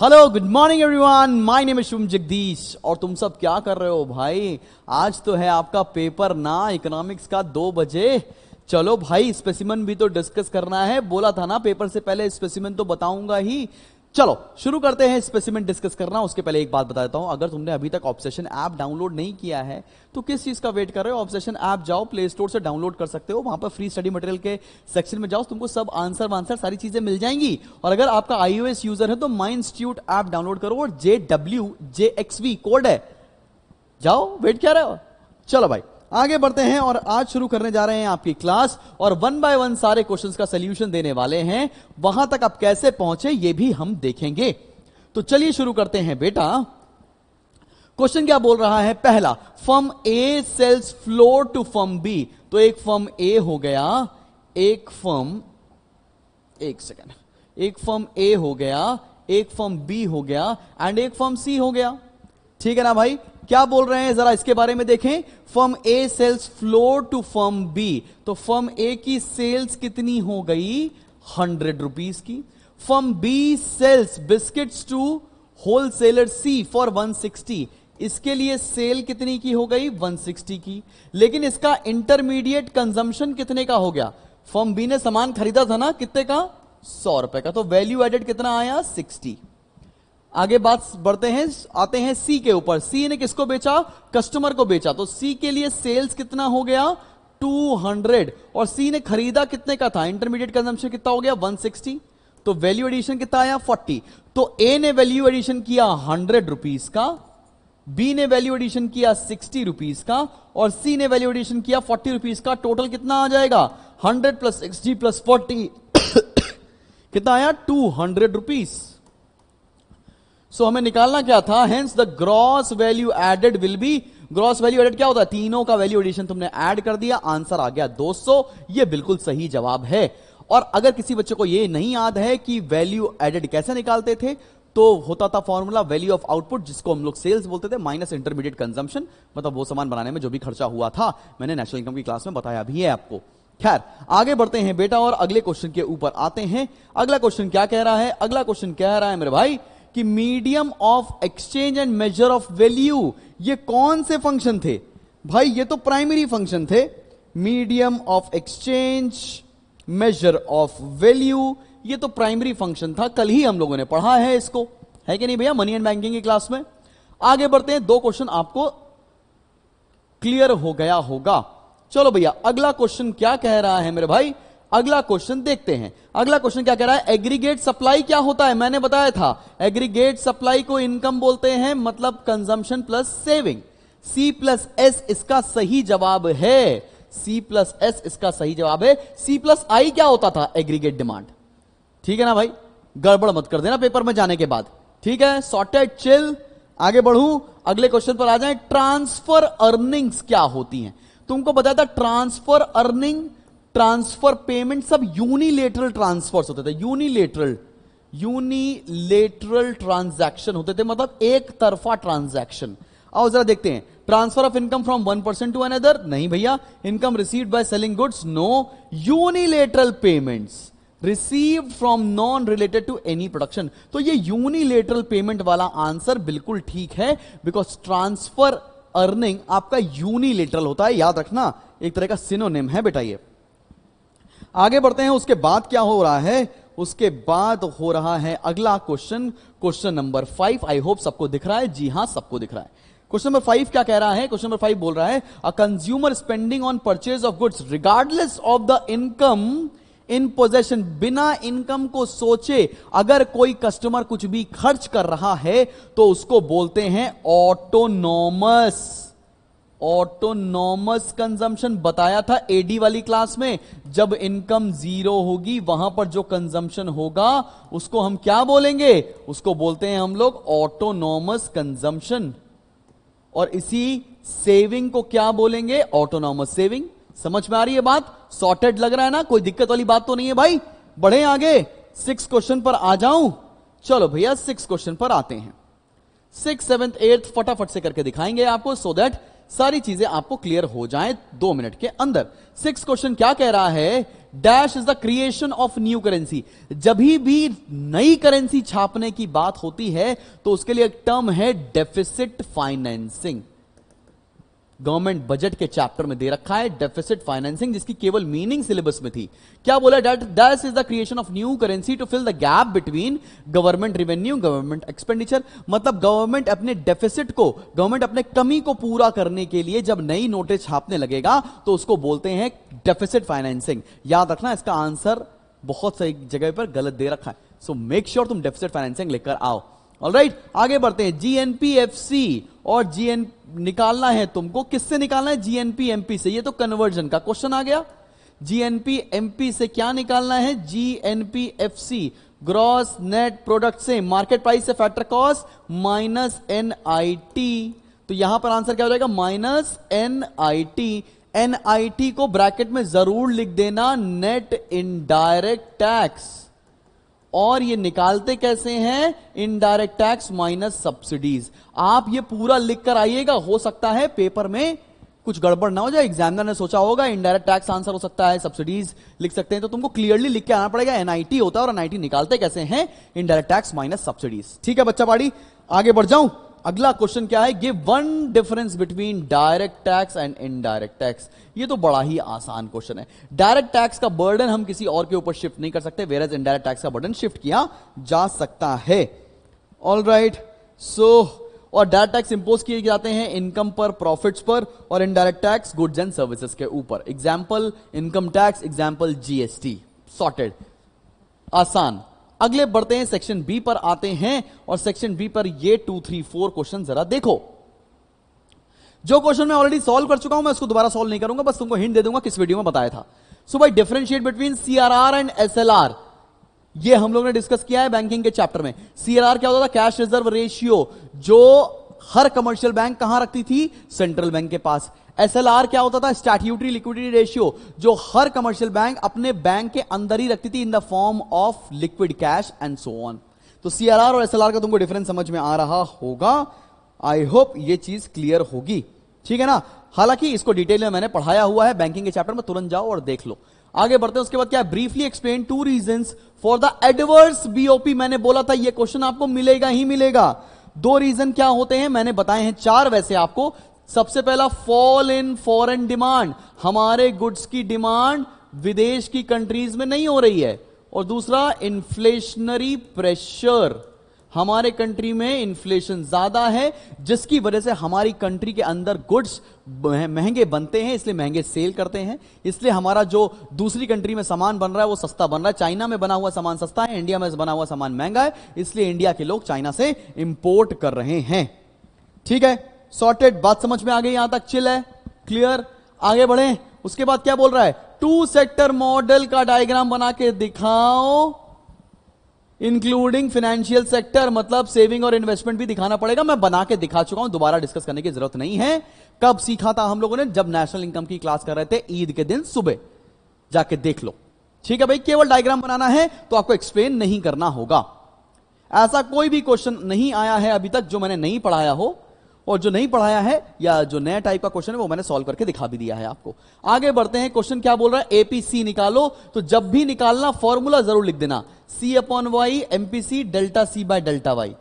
Hello good morning everyone my name is Shubh Jagdish और तुम सब क्या कर रहे हो भाई आज तो है आपका पेपर ना इकोनॉमिक्स का दो बजे चलो भाई स्पेसिमन भी तो डिस्कस करना है बोला था ना पेपर से पहले स्पेसिमन तो बताऊंगा ही चलो शुरू करते हैं स्पेसिमिन डिस्कस करना उसके पहले एक बात बता देता हूं अगर तुमने अभी तक ऑब्सेशन ऐप डाउनलोड नहीं किया है तो किस चीज का वेट कर रहे हो ऑब्सेशन ऐप जाओ प्ले स्टोर से डाउनलोड कर सकते हो वहां पर फ्री स्टडी मटेरियल के सेक्शन में जाओ तुमको सब आंसर वांसर सारी चीजें मिल जाएंगी और अगर आपका आईओ यूजर है तो माई इंस्टीट्यूट ऐप डाउनलोड करो और J W J V code है जाओ वेट क्या रहे हो चलो भाई आगे बढ़ते हैं और आज शुरू करने जा रहे हैं आपकी क्लास और वन बाय वन सारे क्वेश्चंस का सोल्यूशन देने वाले हैं वहां तक आप कैसे पहुंचे ये भी हम देखेंगे तो चलिए शुरू करते हैं बेटा क्वेश्चन क्या बोल रहा है पहला firm A sells flour to firm B तो एक फर्म ए हो गया एक फर्म एक सेकेंड एक फर्म ए हो गया एक फर्म बी हो गया एंड एक फर्म सी हो गया ठीक है ना भाई क्या बोल रहे हैं जरा इसके बारे में देखें firm A sells flour to firm B तो फर्म ए की सेल्स कितनी हो गई हंड्रेड रुपीज की firm B sells biscuits to wholesaler C for 160 इसके लिए सेल कितनी की हो गई 160 की लेकिन इसका इंटरमीडिएट कंजम्पशन कितने का हो गया फर्म बी ने सामान खरीदा था ना कितने का सौ रुपए का तो वैल्यू एडेड कितना आया सिक्सटी आगे बात बढ़ते हैं आते हैं सी के ऊपर सी ने किसको बेचा कस्टमर को बेचा तो सी के लिए सेल्स कितना हो गया 200 और सी ने खरीदा कितने का था इंटरमीडिएट कंजम्पशन कितना हो गया 160 तो वैल्यू एडिशन कितना आया 40 तो ए ने वैल्यू एडिशन किया हंड्रेड रुपीज का बी ने वैल्यू एडिशन किया सिक्सटी रुपीज का और सी ने वैल्यू एडिशन किया फोर्टी रुपीज का टोटल कितना आ जाएगा hundred plus sixty plus forty कितना आया टू हंड्रेड रुपीज सो हमें निकालना क्या था hence the gross value added will be gross value added क्या होता है तीनों का वैल्यू एडिशन तुमने एड कर दिया आंसर आ गया 200 ये बिल्कुल सही जवाब है और अगर किसी बच्चे को ये नहीं याद है कि वैल्यू एडेड कैसे निकालते थे तो होता था फॉर्मूला वैल्यू ऑफ आउटपुट जिसको हम लोग सेल्स बोलते थे माइनस इंटरमीडिएट कंजम्पशन मतलब वो सामान बनाने में जो भी खर्चा हुआ था मैंने नेशनल इनकम की क्लास में बताया भी है आपको खैर आगे बढ़ते हैं बेटा और अगले क्वेश्चन के ऊपर आते हैं अगला क्वेश्चन क्या कह रहा है अगला क्वेश्चन कह रहा है मेरे भाई कि medium of exchange and measure of value ये कौन से फंक्शन थे भाई ये तो प्राइमरी फंक्शन थे medium of exchange measure of value ये तो प्राइमरी फंक्शन था कल ही हम लोगों ने पढ़ा है इसको है कि नहीं भैया मनी एंड बैंकिंग की क्लास में आगे बढ़ते हैं दो क्वेश्चन आपको क्लियर हो गया होगा चलो भैया अगला क्वेश्चन क्या कह रहा है मेरे भाई अगला क्वेश्चन देखते हैं अगला क्वेश्चन क्या कह रहा है एग्रीगेट सप्लाई क्या होता है मैंने बताया था एग्रीगेट सप्लाई को इनकम बोलते हैं मतलब consumption plus saving C plus S इसका सही जवाब है सी प्लस एस इसका सही जवाब है सी प्लस आई क्या होता था एग्रीगेट डिमांड ठीक है ना भाई गड़बड़ मत कर देना पेपर में जाने के बाद ठीक है सॉर्टेड चिल आगे बढ़ू अगले क्वेश्चन पर आ जाए ट्रांसफर अर्निंग्स क्या होती हैं तुमको बताया था ट्रांसफर अर्निंग ट्रांसफर पेमेंट सब यूनिलेटरल ट्रांसफर्स होते थे यूनिलेटरल यूनिलेटरल ट्रांजैक्शन होते थे मतलब एक तरफा ट्रांजैक्शन आओ जरा देखते हैं transfer of income from one person to another नहीं भैया income received by selling goods no unilateral payments receive from non related to any production तो ये यूनिलेटरल पेमेंट वाला आंसर बिल्कुल ठीक है बिकॉज ट्रांसफर अर्निंग आपका यूनिलेटरल होता है याद रखना एक तरह का सिनोनेम है बेटा ये आगे बढ़ते हैं उसके बाद क्या हो रहा है उसके बाद हो रहा है अगला question question number five I hope सबको दिख रहा है जी हां सबको दिख रहा है क्वेश्चन नंबर फाइव क्या कह रहा है क्वेश्चन नंबर फाइव बोल रहा है a consumer spending on purchase of goods regardless of the income in possession बिना इनकम को सोचे अगर कोई कस्टमर कुछ भी खर्च कर रहा है तो उसको बोलते हैं ऑटोनोमस ऑटोनॉमस कंजम्पशन बताया था एडी वाली क्लास में जब इनकम जीरो होगी वहां पर जो कंजम्पशन होगा उसको हम क्या बोलेंगे उसको बोलते हैं हम लोग ऑटोनॉमस कंजम्पशन और इसी सेविंग को क्या बोलेंगे ऑटोनॉमस सेविंग समझ में आ रही है बात सॉर्टेड लग रहा है ना कोई दिक्कत वाली बात तो नहीं है भाई बढ़े आगे सिक्स क्वेश्चन पर आ जाऊं चलो भैया सिक्स क्वेश्चन पर आते हैं सिक्स सेवेंथ एट्थ फटाफट से करके दिखाएंगे आपको सो so दैट सारी चीजें आपको क्लियर हो जाए दो मिनट के अंदर सिक्स क्वेश्चन क्या कह रहा है dash is the creation of new currency जब भी नई करेंसी छापने की बात होती है तो उसके लिए एक टर्म है डेफिसिट फाइनेंसिंग गवर्नमेंट बजट के चैप्टर में दे रखा है डेफिसिट फाइनेंसिंग जिसकी केवल मीनिंग सिलेबस में थी क्या बोला that this is the creation of new currency to fill the gap between government revenue government expenditure मतलब गवर्नमेंट अपने डेफिसिट को गवर्नमेंट अपने कमी को पूरा करने के लिए जब नई नोटिस छापने लगेगा तो उसको बोलते हैं डेफिसिट फाइनेंसिंग याद रखना इसका आंसर बहुत सही जगह पर गलत दे रखा है सो मेक श्योर तुम डेफिसिट फाइनेंसिंग लेकर आओ राइट right, आगे बढ़ते हैं जीएनपीएफसी और जीएन निकालना है तुमको किससे निकालना है जीएनपी एमपी से ये तो कन्वर्जन का क्वेश्चन आ गया जीएनपी एमपी से क्या निकालना है GNP C gross net product से मार्केट प्राइस से factor cost minus N I T तो यहां पर आंसर क्या हो जाएगा minus N I T N I T को ब्रैकेट में जरूर लिख देना नेट इनडायरेक्ट टैक्स और ये निकालते कैसे हैं इनडायरेक्ट टैक्स माइनस सब्सिडीज आप ये पूरा लिखकर आइएगा हो सकता है पेपर में कुछ गड़बड़ ना हो जाए एग्जामिनर ने सोचा होगा इनडायरेक्ट टैक्स आंसर हो सकता है सब्सिडीज लिख सकते हैं तो तुमको क्लियरली लिख के आना पड़ेगा एनआईटी होता है और एनआईटी निकालते कैसे हैं इनडायरेक्ट टैक्स माइनस सब्सिडीज ठीक है बच्चा पाड़ी आगे बढ़ जाऊं अगला क्वेश्चन क्या है give one difference between direct tax and indirect tax ये तो बड़ा ही आसान क्वेश्चन है डायरेक्ट टैक्स का बर्डन हम किसी और के ऊपर शिफ्ट नहीं कर सकते वेर एज इनडायरेक्ट टैक्स का बर्डन शिफ्ट किया जा सकता है ऑल राइट सो और डायरेक्ट टैक्स इंपोज किए जाते हैं इनकम पर प्रॉफिट्स पर और indirect tax goods and services के ऊपर example income tax example GST sorted आसान अगले बढ़ते हैं सेक्शन बी पर आते हैं और सेक्शन बी पर ये टू थ्री फोर क्वेश्चन जरा देखो जो क्वेश्चन मैं ऑलरेडी सॉल्व कर चुका हूं मैं उसको दोबारा सॉल्व नहीं करूंगा बस तुमको हिंट दे दूंगा किस वीडियो में बताया था सो भाई differentiate between CRR and SLR ये हम लोग ने डिस्कस किया है बैंकिंग के चैप्टर में सीआरआर क्या होता था कैश रिजर्व रेशियो जो हर कमर्शियल बैंक कहां रखती थी सेंट्रल बैंक के पास एसएलआर क्या होता था स्टैट्यूटरी लिक्विडिटी रेशियो जो हर कमर्शियल बैंक अपने बैंक के अंदर ही रखती थी in the form of liquid cash and so on तो सीआरआर और एसएलआर का तुमको डिफरेंस समझ में आ रहा होगा आई होप ये चीज क्लियर होगी ठीक है ना हालांकि इसको डिटेल में मैंने पढ़ाया हुआ है बैंकिंग के चैप्टर में तुरंत जाओ और देख लो आगे बढ़ते हैं उसके बाद क्या briefly explain two reason for the adverse BOP मैंने बोला था ये क्वेश्चन आपको मिलेगा ही मिलेगा दो रीजन क्या होते हैं मैंने बताए हैं चार वैसे आपको सबसे पहला फॉल इन फॉरेन डिमांड हमारे गुड्स की डिमांड विदेश की कंट्रीज में नहीं हो रही है और दूसरा इन्फ्लेशनरी प्रेशर हमारे कंट्री में इन्फ्लेशन ज्यादा है जिसकी वजह से हमारी कंट्री के अंदर गुड्स महंगे बनते हैं इसलिए महंगे सेल करते हैं इसलिए हमारा जो दूसरी कंट्री में सामान बन रहा है वो सस्ता बन रहा है चाइना में बना हुआ सामान सस्ता है इंडिया में बना हुआ सामान महंगा है इसलिए इंडिया के लोग चाइना से इंपोर्ट कर रहे हैं ठीक है सॉर्टेड बात समझ में आ गई यहां तक चिल है क्लियर आगे बढ़े उसके बाद क्या बोल रहा है टू सेक्टर मॉडल का डायग्राम बना के दिखाओ इंक्लूडिंग फाइनेंशियल सेक्टर मतलब सेविंग और इन्वेस्टमेंट भी दिखाना पड़ेगा मैं बना के दिखा चुका हूं दोबारा डिस्कस करने की जरूरत नहीं है कब सीखा था हम लोगों ने जब नेशनल इनकम की क्लास कर रहे थे ईद के दिन सुबह जाके देख लो ठीक है भाई केवल डायग्राम बनाना है तो आपको एक्सप्लेन नहीं करना होगा ऐसा कोई भी क्वेश्चन नहीं आया है अभी तक जो मैंने नहीं पढ़ाया हो और जो नहीं पढ़ाया है या जो नया टाइप का क्वेश्चन है वो मैंने सॉल्व करके दिखा भी दिया है आपको आगे बढ़ते हैं क्वेश्चन क्या बोल रहा है एपीसी निकालो तो जब भी निकालना फॉर्मूला जरूर लिख देना C upon Y MPC delta C by delta Y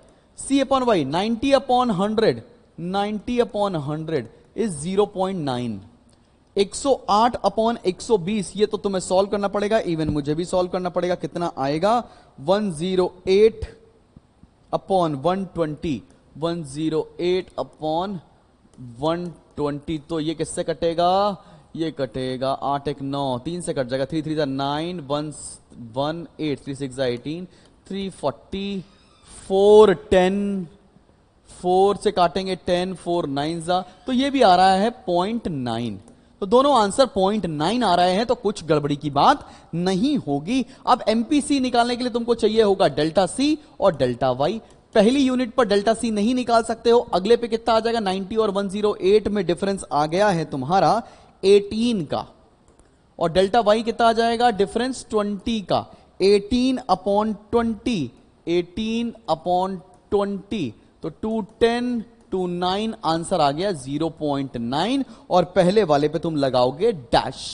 C upon Y ninety upon hundred ninety upon hundred is zero point nine एक आठ अपॉन एक बीस ये तो तुम्हें सॉल्व करना पड़ेगा इवन मुझे भी सॉल्व करना पड़ेगा कितना आएगा one eight upon twenty 108 upon 120 तो ये किससे कटेगा ये कटेगा आठ एक नौ तीन से कट जाएगा थ्री थ्री सा nine one one eight three six eighteen three forty four ten four से काटेंगे टेन फोर नाइन जा तो ये भी आ रहा है पॉइंट नाइन तो दोनों आंसर पॉइंट नाइन आ रहे हैं तो कुछ गड़बड़ी की बात नहीं होगी अब एमपीसी निकालने के लिए तुमको चाहिए होगा डेल्टा सी और डेल्टा वाई पहली यूनिट पर डेल्टा सी नहीं निकाल सकते हो अगले पे कितना आ जाएगा 90 और 108 में डिफरेंस आ गया है तुम्हारा 18 का और डेल्टा वाई कितना आ जाएगा डिफरेंस 20 का 18 अपॉन 20 18 अपॉन 20 तो 210 टू नाइन आंसर आ गया 0.9 और पहले वाले पे तुम लगाओगे डैश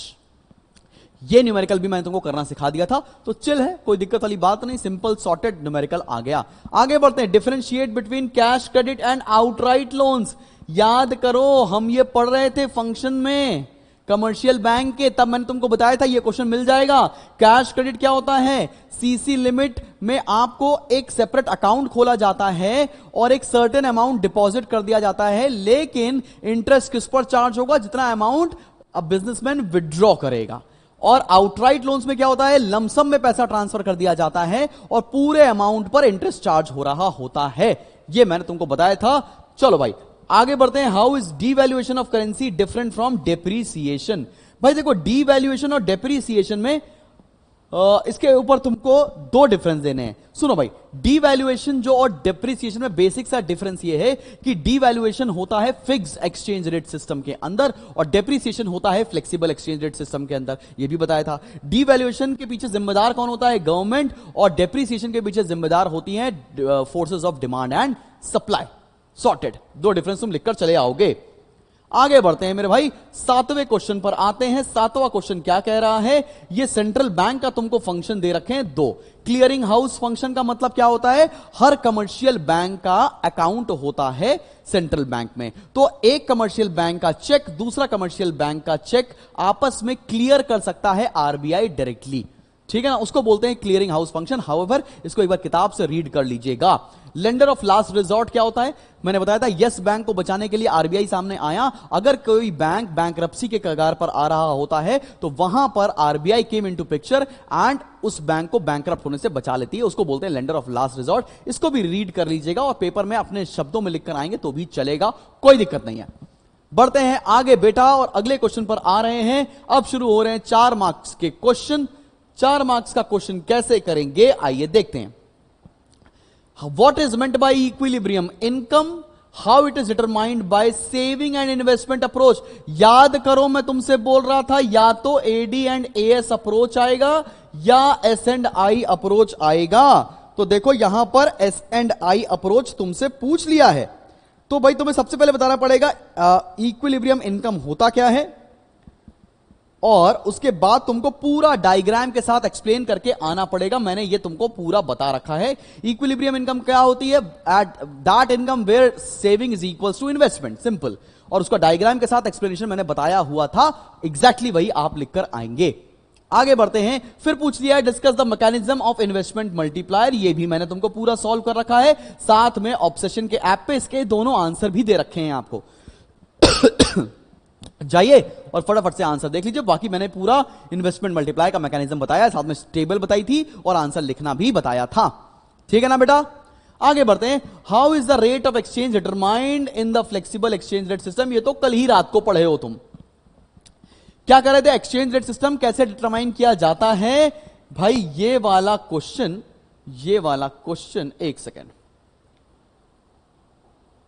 ये न्यूमेरिकल भी मैंने तुमको करना सिखा दिया था तो चिल है कोई दिक्कत वाली बात नहीं सिंपल सॉर्टेड न्यूमेरिकल आ गया आगे बढ़ते हैं differentiate between cash credit and outright loans याद करो हम ये पढ़ रहे थे फंक्शन में कमर्शियल बैंक के तब मैंने तुमको बताया था ये क्वेश्चन मिल जाएगा कैश क्रेडिट क्या होता है सीसी लिमिट में आपको एक सेपरेट अकाउंट खोला जाता है और एक सर्टेन अमाउंट डिपॉजिट कर दिया जाता है लेकिन इंटरेस्ट किस पर चार्ज होगा जितना अमाउंट अब बिजनेसमैन विदड्रॉ करेगा और आउटराइट लोन्स में क्या होता है लमसम में पैसा ट्रांसफर कर दिया जाता है और पूरे अमाउंट पर इंटरेस्ट चार्ज हो रहा होता है यह मैंने तुमको बताया था चलो भाई आगे बढ़ते हैं how is devaluation of currency different from depreciation भाई देखो डीवैल्यूएशन और डेप्रीसिएशन में इसके ऊपर तुमको दो डिफरेंस देने हैं सुनो भाई डीवैल्यूएशन जो और डिप्रिसिएशन में बेसिक सा डिफरेंस ये है कि डीवैल्यूएशन होता है फिक्स एक्सचेंज रेट सिस्टम के अंदर और डिप्रिसिएशन होता है फ्लेक्सिबल एक्सचेंज रेट सिस्टम के अंदर ये भी बताया था डीवैल्यूएशन के पीछे जिम्मेदार कौन होता है गवर्नमेंट और डेप्रिसिएशन के पीछे जिम्मेदार होती है forces of demand and supply sorted दो डिफरेंस तुम लिखकर चले आओगे आगे बढ़ते हैं मेरे भाई सातवें क्वेश्चन पर आते हैं सातवां क्वेश्चन क्या कह रहा है ये सेंट्रल बैंक का तुमको फंक्शन दे रखे हैं दो क्लियरिंग हाउस फंक्शन का मतलब क्या होता है हर कमर्शियल बैंक का अकाउंट होता है सेंट्रल बैंक में तो एक कमर्शियल बैंक का चेक दूसरा कमर्शियल बैंक का चेक आपस में क्लियर कर सकता है आरबीआई डायरेक्टली ठीक है ना उसको बोलते हैं क्लियरिंग हाउस फंक्शन हाउ इसको एक बार किताब से रीड कर लीजिएगा लेंडर ऑफ लास्ट रिजॉर्ट क्या होता है मैंने बताया था यस बैंक को बचाने के लिए आरबीआई सामने आया अगर कोई बैंक बैंक के कगार पर आ रहा होता है तो वहां पर RBI came in picture and उस बैंक को बैंक होने से बचा लेती है उसको बोलते हैं लेंडर ऑफ लास्ट रिजॉर्ट इसको भी रीड कर लीजिएगा और पेपर में अपने शब्दों में लिखकर आएंगे तो भी चलेगा कोई दिक्कत नहीं है बढ़ते हैं आगे बेटा और अगले क्वेश्चन पर आ रहे हैं अब शुरू हो रहे हैं चार मार्क्स के क्वेश्चन चार मार्क्स का क्वेश्चन कैसे करेंगे आइए देखते हैं what is meant by equilibrium income how it is determined by saving and investment approach याद करो मैं तुमसे बोल रहा था या तो AD and A S approach आएगा या एस एंड आई अप्रोच आएगा तो देखो यहां पर एस एंड आई अप्रोच तुमसे पूछ लिया है तो भाई तुम्हें सबसे पहले बताना पड़ेगा इक्विलिब्रियम इनकम होता क्या है और उसके बाद तुमको पूरा डायग्राम के साथ एक्सप्लेन करके आना पड़ेगा मैंने ये तुमको पूरा बता रखा है इक्विलिब्रियम इनकम क्या होती है at that income where saving is equal to investment simple और उसका डायग्राम के साथ एक्सप्लेनेशन मैंने बताया हुआ था एग्जैक्टली exactly वही आप लिखकर आएंगे आगे बढ़ते हैं फिर पूछ लिया है discuss the mechanism of investment multiplier ये भी मैंने तुमको पूरा सॉल्व कर रखा है साथ में ऑप्शेशन के ऐप पे इसके दोनों आंसर भी दे रखे हैं आपको जाइए और फटाफट से आंसर देख लीजिए बाकी मैंने पूरा इन्वेस्टमेंट मल्टीप्लाई का मैकेनिज्म बताया साथ में टेबल बताई थी और आंसर लिखना भी बताया था ठीक है ना बेटा आगे बढ़ते हैं how is the rate of exchange determined in the flexible exchange rate system ये तो कल ही रात को पढ़े हो तुम क्या कर रहे थे एक्सचेंज रेट सिस्टम कैसे डिटरमाइन किया जाता है भाई ये वाला क्वेश्चन ये वाला क्वेश्चन एक सेकेंड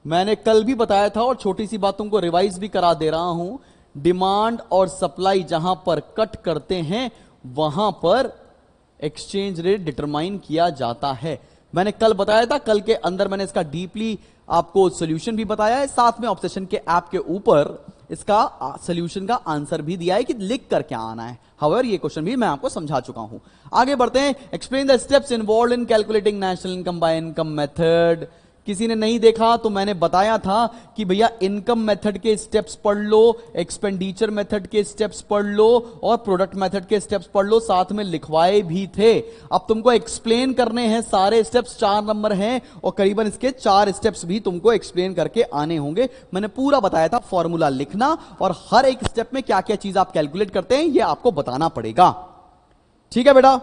मैंने कल भी बताया था और छोटी सी बातों को रिवाइज भी करा दे रहा हूं डिमांड और सप्लाई जहां पर कट करते हैं वहां पर एक्सचेंज रेट डिटरमाइन किया जाता है मैंने कल बताया था कल के अंदर मैंने इसका डीपली आपको सोल्यूशन भी बताया है साथ में ऑप्शन के ऐप के ऊपर इसका सोल्यूशन का आंसर भी दिया है कि लिख कर क्या आना है हवर ये क्वेश्चन भी मैं आपको समझा चुका हूं आगे बढ़ते हैं explain the steps involve in calculating national income by income method किसी ने नहीं देखा तो मैंने बताया था कि भैया इनकम मेथड के स्टेप्स पढ़ लो एक्सपेंडिचर मेथड के स्टेप्स पढ़ लो और प्रोडक्ट मेथड के स्टेप्स पढ़ लो साथ में लिखवाए भी थे अब तुमको एक्सप्लेन करने हैं सारे स्टेप्स चार नंबर हैं और करीबन इसके चार स्टेप्स भी तुमको एक्सप्लेन करके आने होंगे मैंने पूरा बताया था फॉर्मूला लिखना और हर एक स्टेप में क्या क्या चीज आप कैलकुलेट करते हैं यह आपको बताना पड़ेगा ठीक है बेटा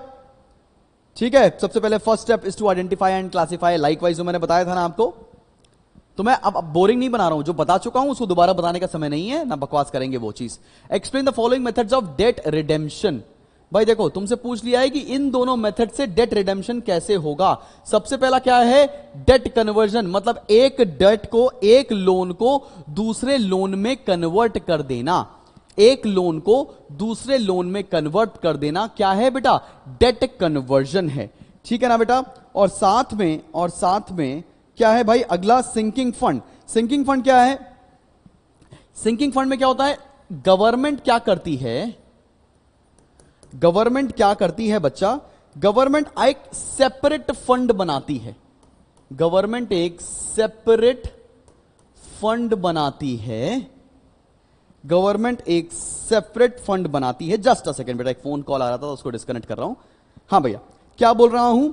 ठीक है सबसे पहले first step is to identify and classify likewise जो मैंने बताया था ना आपको तो मैं अब, बोरिंग नहीं बना रहा हूं जो बता चुका हूं उसको दोबारा बताने का समय नहीं है ना बकवास करेंगे वो चीज explain the following methods of debt redemption भाई देखो तुमसे पूछ लिया है कि इन दोनों मेथड से डेट रिडेम्पशन कैसे होगा सबसे पहला क्या है डेट कन्वर्जन मतलब एक डेट को एक लोन को दूसरे लोन में कन्वर्ट कर देना एक लोन को दूसरे लोन में कन्वर्ट कर देना क्या है बेटा डेट कन्वर्जन है ठीक है ना बेटा और साथ में और साथ में क्या है भाई अगला सिंकिंग फंड सिंकिंग फंड क्या है सिंकिंग फंड में क्या होता है गवर्नमेंट क्या करती है गवर्नमेंट क्या करती है बच्चा गवर्नमेंट एक सेपरेट फंड बनाती है गवर्नमेंट एक सेपरेट फंड बनाती है गवर्नमेंट एक सेपरेट फंड बनाती है जस्ट अ सेकेंड बेटा एक फोन कॉल आ रहा था तो उसको डिस्कनेक्ट कर रहा हूं हाँ भैया क्या बोल रहा हूं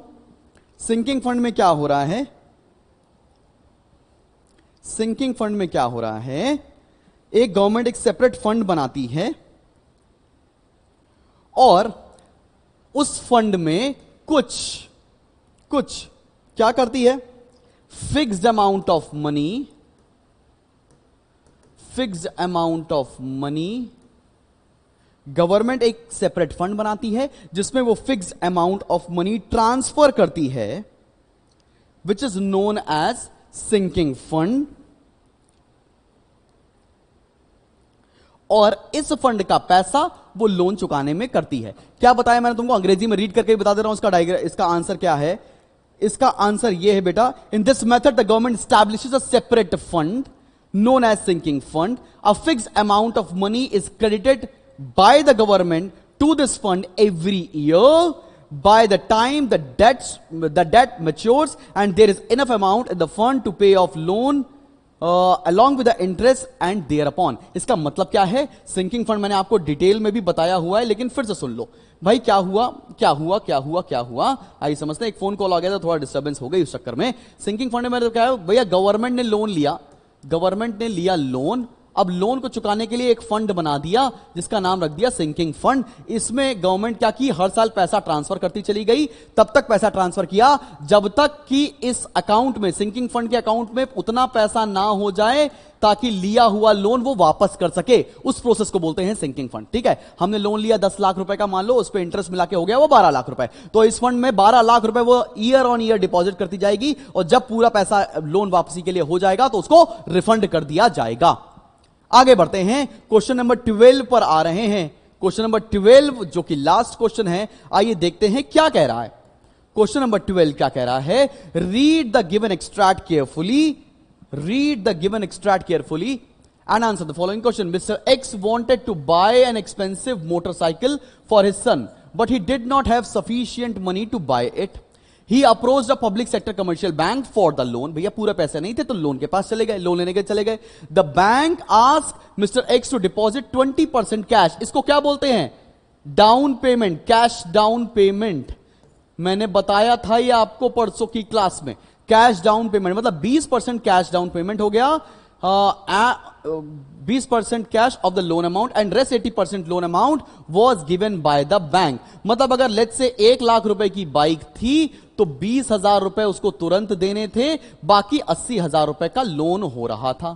सिंकिंग फंड में क्या हो रहा है सिंकिंग फंड में क्या हो रहा है एक गवर्नमेंट एक सेपरेट फंड बनाती है और उस फंड में कुछ कुछ क्या करती है fixed amount of money fixed amount of money government एक सेपरेट फंड बनाती है जिसमें वो fix amount of money transfer करती है which is known as sinking fund और इस फंड का पैसा वो लोन चुकाने में करती है क्या बताया मैंने तुमको अंग्रेजी में रीड करके बता दे रहा हूं इसका डायग्राम इसका आंसर क्या है इसका आंसर ये है बेटा in this method the government establish a separate fund known as sinking fund. A fixed amount of money is credited by the government to this fund every year. By the time the, debts, the debt matures and there is enough amount in the fund to pay off loan along with the interest and thereupon इसका मतलब क्या है sinking fund मैंने आपको detail में भी बताया हुआ है लेकिन फिर से सुन लो भाई क्या हुआ क्या हुआ क्या हुआ क्या हुआ आई समझते हैं एक फोन कॉल आ गया था थोड़ा डिस्टर्बेंस हो गई उस चक्कर में सिंकिंग फंड में तो क्या है भैया गवर्नमेंट ने लोन लिया गवर्नमेंट ने लिया लोन अब लोन को चुकाने के लिए एक फंड बना दिया जिसका नाम रख दिया सिंकिंग फंड इसमें गवर्नमेंट क्या की हर साल पैसा ट्रांसफर करती चली गई तब तक पैसा ट्रांसफर किया जब तक कि इस अकाउंट में सिंकिंग फंड के अकाउंट में उतना पैसा ना हो जाए ताकि लिया हुआ लोन वो वापस कर सके उस प्रोसेस को बोलते हैं सिंकिंग फंड ठीक है हमने लोन लिया दस लाख रुपए का मान लो उस पर इंटरेस्ट मिला के हो गया वो बारह लाख रुपए तो इस फंड में बारह लाख रुपए वो ईयर ऑन ईयर डिपॉजिट करती जाएगी और जब पूरा पैसा लोन वापसी के लिए हो जाएगा तो उसको रिफंड कर दिया जाएगा आगे बढ़ते हैं क्वेश्चन नंबर ट्वेल्व पर आ रहे हैं क्वेश्चन नंबर ट्वेल्व जो कि लास्ट क्वेश्चन है आइए देखते हैं क्या कह रहा है क्वेश्चन नंबर ट्वेल्व क्या कह रहा है read the given extract carefully read the given extract carefully and answer the following question mister X wanted to buy an expensive motorcycle for his son but he did not have sufficient money to buy it he approach the public sector commercial bank for the loan भैया पूरे पैसे नहीं थे तो loan के पास चले गए loan लेने के चले गए the bank ask mister X to deposit twenty percent cash इसको क्या बोलते हैं down payment cash down payment मैंने बताया था ये आपको परसों की क्लास में कैश डाउन पेमेंट मतलब 20 परसेंट कैश डाउन पेमेंट हो गया बीस percent cash of the loan amount and rest eighty percent loan amount was given by the bank मतलब अगर लेट से एक लाख रुपए की बाइक थी तो बीस हजार रुपए उसको तुरंत देने थे बाकी अस्सी हजार रुपए का लोन हो रहा था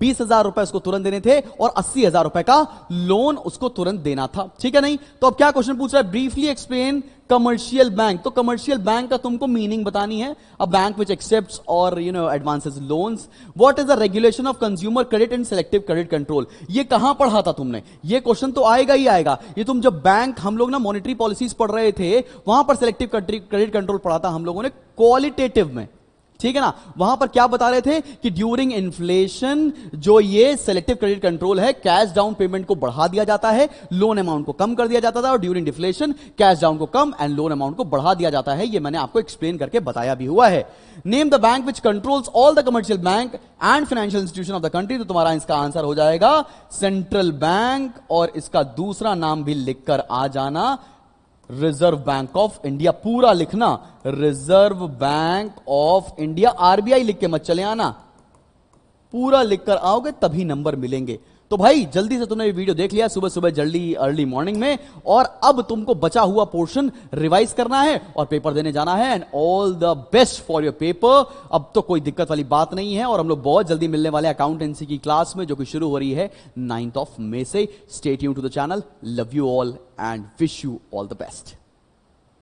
बीस हजार रुपए उसको तुरंत देने थे और अस्सी हजार रुपए का लोन उसको तुरंत देना था ठीक है नहीं तो अब क्या क्वेश्चन पूछ रहा है ब्रीफली एक्सप्लेन कमर्शियल बैंक तो कमर्शियल बैंक का तुमको मीनिंग बतानी है अ बैंक विच एक्सेप्ट और you know advances loans what is the regulation of consumer credit and selective credit control ये कहां पढ़ा था तुमने ये क्वेश्चन तो आएगा ही आएगा ये तुम जब बैंक हम लोग ना मॉनिटरी पॉलिसीज पढ़ रहे थे वहां पर सिलेक्टिव क्रेडिट कंट्रोल पढ़ा था हम लोगों ने क्वालिटेटिव में ठीक है ना वहां पर क्या बता रहे थे कि ड्यूरिंग इन्फ्लेशन जो ये सेलेक्टिव क्रेडिट कंट्रोल है कैश डाउन पेमेंट को बढ़ा दिया जाता है लोन अमाउंट को कम कर दिया जाता था और ड्यूरिंग डिफ्लेशन कैश डाउन को कम एंड लोन अमाउंट को बढ़ा दिया जाता है ये मैंने आपको एक्सप्लेन करके बताया भी हुआ है name the bank which controls all the commercial bank and financial institution of the country तो तुम्हारा इसका आंसर हो जाएगा सेंट्रल बैंक और इसका दूसरा नाम भी लिखकर आ जाना रिजर्व बैंक ऑफ इंडिया पूरा लिखना reserve bank of India RBI लिख के मत चले आना पूरा लिखकर आओगे तभी नंबर मिलेंगे तो भाई जल्दी से तुमने ये वीडियो देख लिया सुबह सुबह जल्दी अर्ली मॉर्निंग में और अब तुमको बचा हुआ पोर्शन रिवाइज करना है और पेपर देने जाना है and all the best for your paper अब तो कोई दिक्कत वाली बात नहीं है और हम लोग बहुत जल्दी मिलने वाले अकाउंटेंसी की क्लास में जो कि शुरू हो रही है नाइन्थ ऑफ मे से state you to the channel love you all and wish you all the best